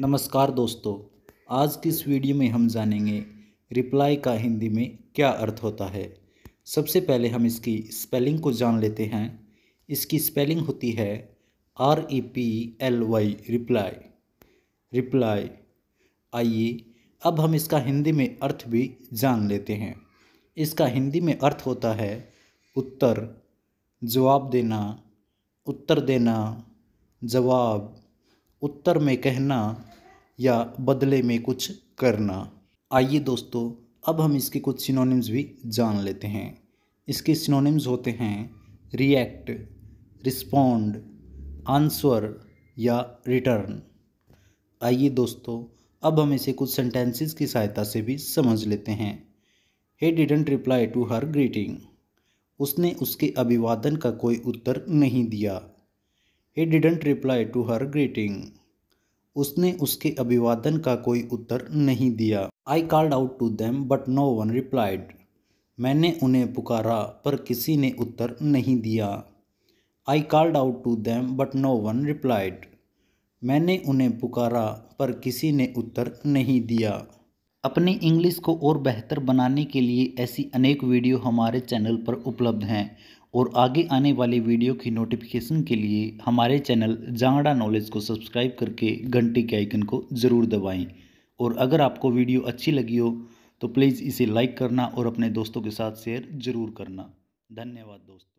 नमस्कार दोस्तों आज की इस वीडियो में हम जानेंगे रिप्लाई का हिंदी में क्या अर्थ होता है सबसे पहले हम इसकी स्पेलिंग को जान लेते हैं इसकी स्पेलिंग होती है R E P L Y reply reply आइए अब हम इसका हिंदी में अर्थ भी जान लेते हैं इसका हिंदी में अर्थ होता है उत्तर जवाब देना उत्तर देना जवाब उत्तर में कहना या बदले में कुछ करना आइए दोस्तों अब हम इसके कुछ सिनोनिम्स भी जान लेते हैं इसके सिनोनिम्स होते हैं रिएक्ट रिस्पोंड आंसर या रिटर्न आइए दोस्तों अब हम इसे कुछ सेंटेंसेस की सहायता से भी समझ लेते हैं he didn't reply to her greeting उसने उसके अभिवादन का कोई उत्तर नहीं दिया he didn't reply to her greeting उसने उसके अभिवादन का कोई उत्तर नहीं दिया I called out to them but no one replied मैंने उन्हें पुकारा पर किसी ने उत्तर नहीं दिया I called out to them but no one replied मैंने उन्हें पुकारा पर किसी ने उत्तर नहीं दिया अपनी इंग्लिश को और बेहतर बनाने के लिए ऐसी अनेक वीडियो हमारे चैनल पर उपलब्ध हैं और आगे आने वाली वीडियो की नोटिफिकेशन के लिए हमारे चैनल जांगड़ा नॉलेज को सब्सक्राइब करके घंटी के आइकन को ज़रूर दबाएं और अगर आपको वीडियो अच्छी लगी हो तो प्लीज़ इसे लाइक करना और अपने दोस्तों के साथ शेयर ज़रूर करना धन्यवाद दोस्तों